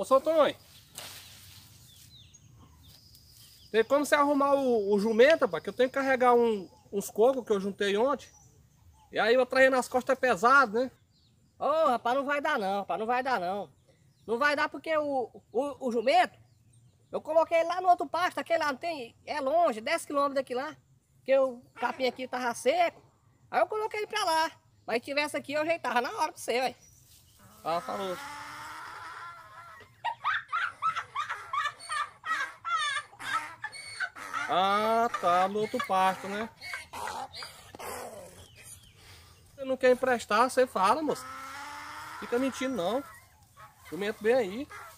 Ô, Sotonho. Tem como você arrumar o, o jumento, rapaz, que eu tenho que carregar um, uns cocos que eu juntei ontem. E aí eu trair nas costas é pesado, né? Ô, oh, rapaz, não vai dar não, rapaz, não vai dar não. Não vai dar porque o, o, o jumento, eu coloquei lá no outro pasto, aquele lá não tem, é longe, 10 quilômetros daqui lá. Porque o capim aqui tava seco. Aí eu coloquei ele pra lá. Mas se tivesse aqui, eu ajeitava na hora pra você, velho. Ah, falou. Ah, tá, no outro parto, né? Você não quer emprestar, você fala, moço. Fica mentindo, não. Comenta bem aí.